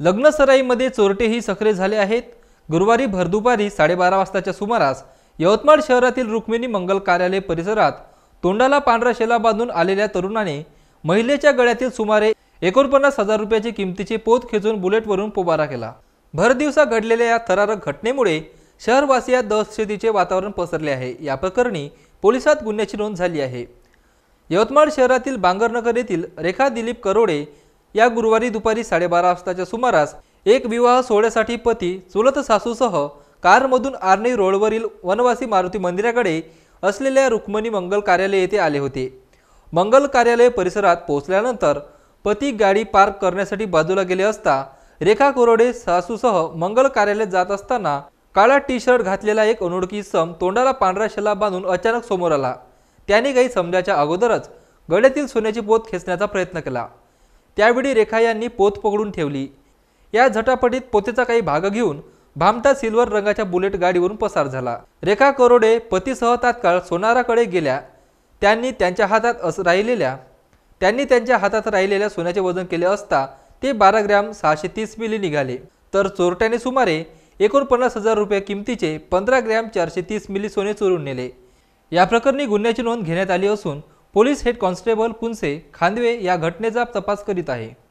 लग्नसराईमध्ये चोरटेही सक्रिय झाले आहेत गुरुवारी भरदुपारी साडेबारा वाजताच्या सुमारास यवतमाळ शहरातील रुक्मिणी मंगल कार्यालय परिसरात तोंडाला पांढरा शेला बांधून आलेल्या तरुणाने महिलेच्या गळ्यातील सुमारे एकोणपन्नास हजार रुपयाची किमतीचे पोत खेचून बुलेटवरून पोबारा केला भरदिवसा घडलेल्या या थरारक घटनेमुळे शहरवासियात दहशतीचे वातावरण पसरले आहे या प्रकरणी पोलिसात गुन्ह्याची नोंद झाली आहे यवतमाळ शहरातील बांगरनगर येथील रेखा दिलीप करोडे या गुरुवारी दुपारी साडेबारा वाजताच्या सुमारास एक विवाह सोहळ्यासाठी पती चुलत सासूसह कारमधून आर्णी रोडवरील वनवासी मारुती मंदिराकडे असलेल्या रुक्मणी मंगल कार्यालय येथे आले होते मंगल कार्यालय परिसरात पोहोचल्यानंतर पती गाडी पार्क करण्यासाठी बाजूला गेले असता रेखा कोरोडे सासूसह मंगल कार्यालयात जात असताना काळा टी शर्ट घातलेला एक अनोळखी सम तोंडाला पांढरा शला बांधून अचानक समोर आला त्याने काही समजाच्या अगोदरच गळ्यातील सोन्याची पोत खेचण्याचा प्रयत्न केला त्यावेळी रेखा यांनी पोत पकडून ठेवली या झटापटीत पोतेचा काही भाग घेऊन भामटा सिल्वर रंगाच्या बुलेट गाडीवरून पसार झाला रेखा करोडे पतीसह तात्काळ सोनाराकडे गेल्या त्यांनी त्यांच्या हातात अस राहिलेल्या त्यांनी त्यांच्या हातात राहिलेल्या सोन्याचे वजन केले असता ते बारा ग्रॅम सहाशे तीस मिली निघाले तर चोरट्याने सुमारे एकोणपन्नास हजार रुपये किमतीचे पंधरा ग्रॅम चारशे तीस मिली सोने चोरून नेले या प्रकरणी गुन्ह्याची नोंद घेण्यात आली असून police head constable Punse Khandve या घटनेचा तपास करीत आहे